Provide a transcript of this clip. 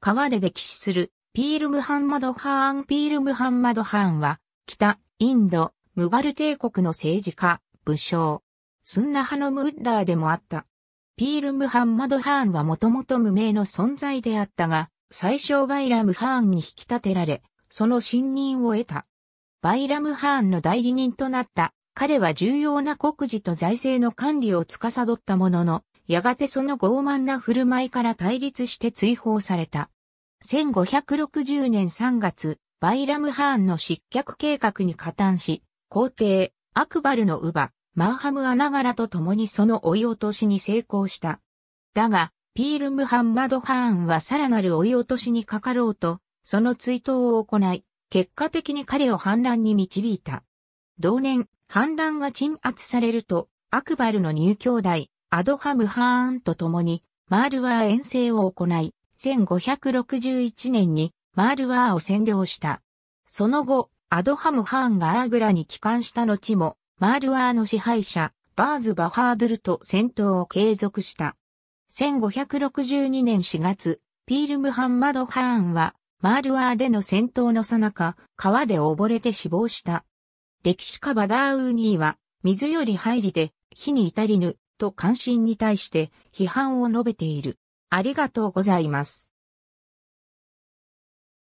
川で歴史する、ピールムハンマド・ハーンピールムハンマド・ハーンは、北、インド、ムガル帝国の政治家、武将、スンナ派のムッラーでもあった。ピールムハンマド・ハーンはもともと無名の存在であったが、最初バイラム・ハーンに引き立てられ、その信任を得た。バイラム・ハーンの代理人となった、彼は重要な国事と財政の管理を司ったものの、やがてその傲慢な振る舞いから対立して追放された。1560年3月、バイラムハーンの失脚計画に加担し、皇帝、アクバルの乳母、マーハムアナガラと共にその追い落としに成功した。だが、ピールムハンマドハーンはさらなる追い落としにかかろうと、その追悼を行い、結果的に彼を反乱に導いた。同年、反乱が鎮圧されると、アクバルの入兄弟、アドハム・ハーンと共に、マールワー遠征を行い、1561年にマールワーを占領した。その後、アドハム・ハーンがアーグラに帰還した後も、マールワーの支配者、バーズ・バハードルと戦闘を継続した。1562年4月、ピール・ムハンマド・ハーンは、マールワーでの戦闘の最中、川で溺れて死亡した。歴史家バダーウーニーは、水より入りで、火に至りぬ、と関心に対して批判を述べている。ありがとうございます。